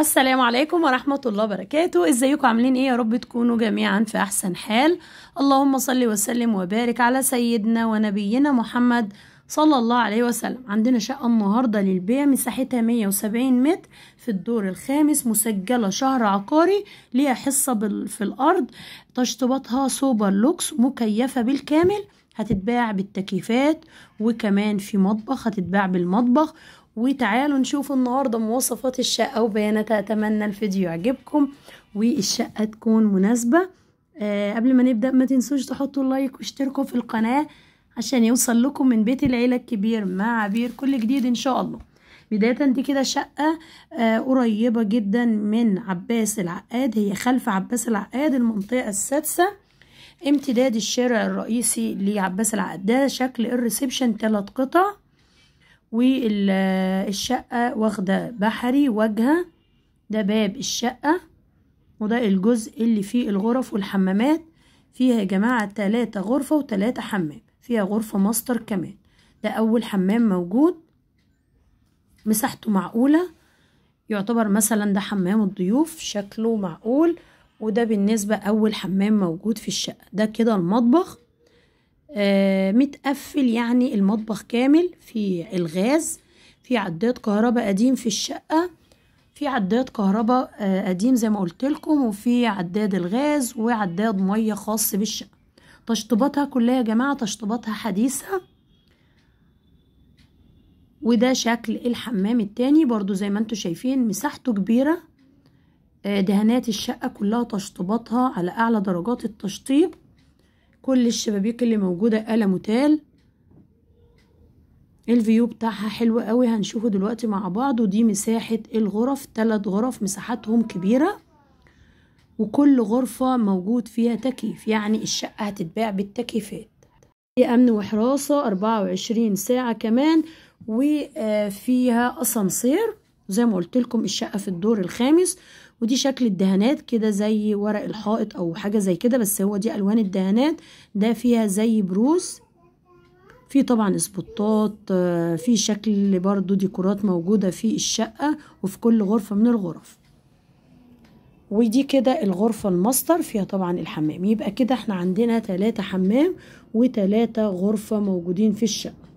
السلام عليكم ورحمة الله وبركاته ازيكم عاملين ايه يا رب تكونوا جميعا في احسن حال اللهم صل وسلم وبارك على سيدنا ونبينا محمد صلى الله عليه وسلم عندنا شقة النهاردة للبيع مساحتها 170 متر في الدور الخامس مسجلة شهر عقاري ليها حصة في الأرض تشطيباتها سوبر لوكس مكيفة بالكامل هتتباع بالتكييفات وكمان في مطبخ هتتباع بالمطبخ وتعالوا نشوف النهاردة مواصفات الشقة وبياناتها أتمنى الفيديو يعجبكم والشقة تكون مناسبة أه قبل ما نبدأ ما تنسوش تحطوا اللايك واشتركوا في القناة عشان يوصل لكم من بيت العيلة الكبير مع عبير كل جديد إن شاء الله بداية دي كده شقة آه قريبة جدا من عباس العقاد هي خلف عباس العقاد المنطقة السادسة امتداد الشارع الرئيسي لعباس العقاد ده شكل الريسبشن تلات قطع والشقة واخدة بحري واجهة ده باب الشقة وده الجزء اللي فيه الغرف والحمامات فيها يا جماعة تلاتة غرفة وتلاتة حمام فيها غرفة ماستر كمان ده أول حمام موجود مساحته معقولة يعتبر مثلا ده حمام الضيوف شكله معقول وده بالنسبة أول حمام موجود في الشقة ده كده المطبخ آه متقفل يعني المطبخ كامل في الغاز في عداد كهرباء قديم في الشقة في عداد كهرباء آه قديم زي ما قلت لكم وفي عداد الغاز وعداد مية خاص بالشقة تشطيباتها كلها يا جماعة تشطيباتها حديثة وده شكل الحمام التاني برضو زي ما انتوا شايفين مساحته كبيرة آه، دهانات الشقة كلها تشطيباتها على أعلى درجات التشطيب كل الشبابيك اللي موجودة قلم وتال الفيو بتاعها حلو قوي هنشوفه دلوقتي مع بعض ودي مساحة الغرف تلات غرف مساحتهم كبيرة وكل غرفة موجود فيها تكييف يعني الشقة هتتباع بالتكييفات في أمن وحراسة أربعة وعشرين ساعة كمان وفيها أسانسير زي ما قلت لكم الشقة في الدور الخامس ودي شكل الدهانات كده زي ورق الحائط او حاجه زي كده بس هو دي الوان الدهانات ده فيها زي بروس في طبعا اسبوتات آه، في شكل برضو ديكورات موجوده في الشقه وفي كل غرفه من الغرف ودي كده الغرفة الماستر فيها طبعا الحمام يبقى كده احنا عندنا تلاتة حمام وثلاثة غرفة موجودين في الشقة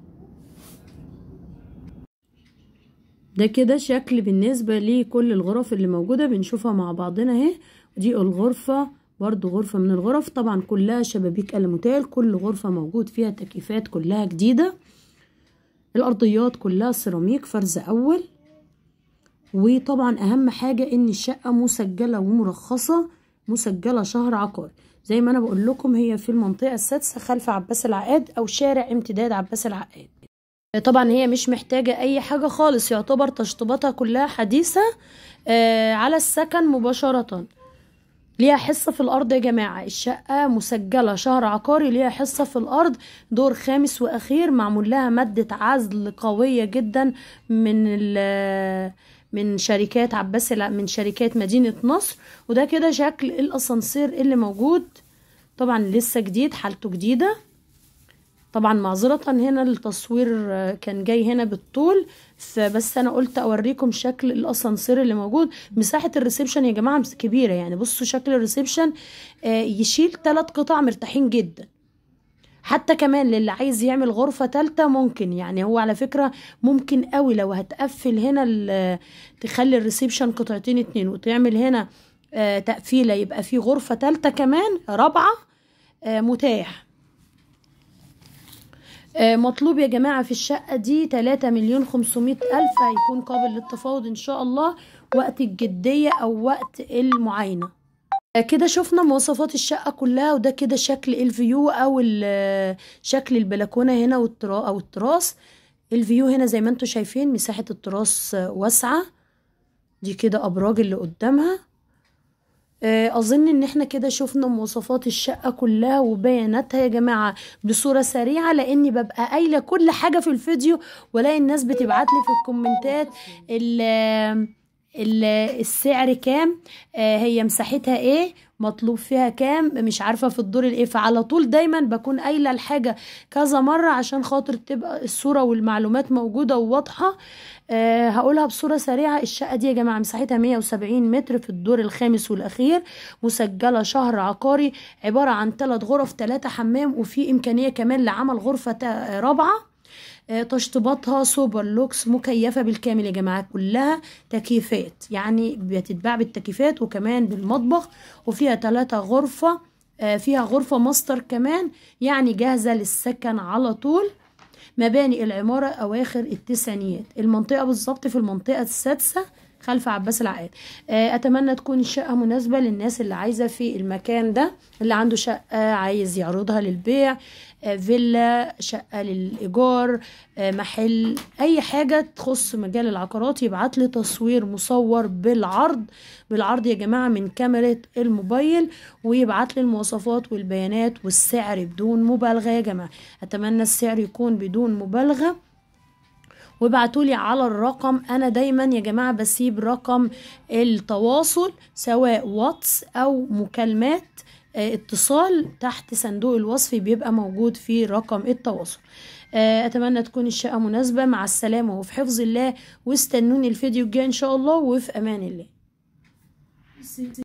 ده كده شكل بالنسبة لكل الغرف اللي موجودة بنشوفها مع بعضنا اهي دي الغرفة برضو غرفة من الغرف طبعا كلها شبابيك ألموتال كل غرفة موجود فيها تكييفات كلها جديدة الأرضيات كلها سيراميك فرز أول وطبعا أهم حاجة إن الشقة مسجلة ومرخصة مسجلة شهر عقار زي ما أنا بقول لكم هي في المنطقة السادسة خلف عباس العقاد أو شارع امتداد عباس العقاد طبعا هي مش محتاجة أي حاجة خالص يعتبر تشطيباتها كلها حديثة آه، على السكن مباشرة ليها حصة في الأرض يا جماعة الشقة مسجلة شهر عقاري ليها حصة في الأرض دور خامس وأخير معمول لها مادة عزل قوية جدا من من شركات عباس من شركات مدينة نصر وده كده شكل الأسانسير اللي موجود طبعا لسه جديد حالته جديدة طبعا معذرة هنا التصوير آه، كان جاي هنا بالطول فبس انا قلت اوريكم شكل الاسانسير اللي موجود مساحة الريسبشن يا جماعة كبيرة يعني بصوا شكل الريسبشن آه، يشيل ثلاث قطع مرتاحين جدا حتى كمان للي عايز يعمل غرفة تالتة ممكن يعني هو على فكرة ممكن قوي لو هتقفل هنا تخلي الريسبشن قطعتين اتنين وتعمل هنا آه، تقفيلة يبقى في غرفة تالتة كمان رابعة متاح آه، مطلوب يا جماعة في الشقة دي 3 مليون 500 ألف هيكون قابل للتفاوض إن شاء الله وقت الجدية أو وقت المعاينة آه، كده شفنا مواصفات الشقة كلها وده كده شكل الفيو أو آه، شكل البلكونة هنا والترا أو التراس الفيو هنا زي ما انتوا شايفين مساحة التراس واسعة دي كده أبراج اللي قدامها آه، اظن ان احنا كده شفنا مواصفات الشقه كلها وبياناتها يا جماعه بصوره سريعه لاني ببقى قايله كل حاجه في الفيديو ولاقي الناس بتبعت لي في الكومنتات السعر كام آه، هي مساحتها ايه مطلوب فيها كام مش عارفه في الدور الايه فعلى طول دايما بكون قايله الحاجه كذا مره عشان خاطر تبقى الصوره والمعلومات موجوده وواضحه أه هقولها بصوره سريعه الشقه دي يا جماعه مساحتها 170 متر في الدور الخامس والاخير مسجله شهر عقاري عباره عن ثلاث غرف ثلاثه حمام وفي امكانيه كمان لعمل غرفه رابعه آه، تشطيباتها سوبر لوكس مكيفه بالكامل يا جماعه كلها تكييفات يعني بتتباع بالتكييفات وكمان بالمطبخ وفيها ثلاثة غرفه آه، فيها غرفه ماستر كمان يعني جاهزه للسكن على طول مباني العمارة أواخر التسعينيات المنطقة بالظبط في المنطقة السادسة خلف عباس العقاد آه، اتمنى تكون الشقه مناسبه للناس اللي عايزه في المكان ده اللي عنده شقه عايز يعرضها للبيع آه، فيلا شقه للايجار آه، محل اي حاجه تخص مجال العقارات يبعت لي تصوير مصور بالعرض بالعرض يا جماعه من كاميرا الموبايل ويبعت لي المواصفات والبيانات والسعر بدون مبالغه يا جماعه اتمنى السعر يكون بدون مبالغه وابعتوا لي على الرقم انا دايما يا جماعه بسيب رقم التواصل سواء واتس او مكالمات آه، اتصال تحت صندوق الوصف بيبقى موجود في رقم التواصل آه، اتمنى تكون الشقه مناسبه مع السلامه وفي حفظ الله واستنوني الفيديو الجاي ان شاء الله وفي امان الله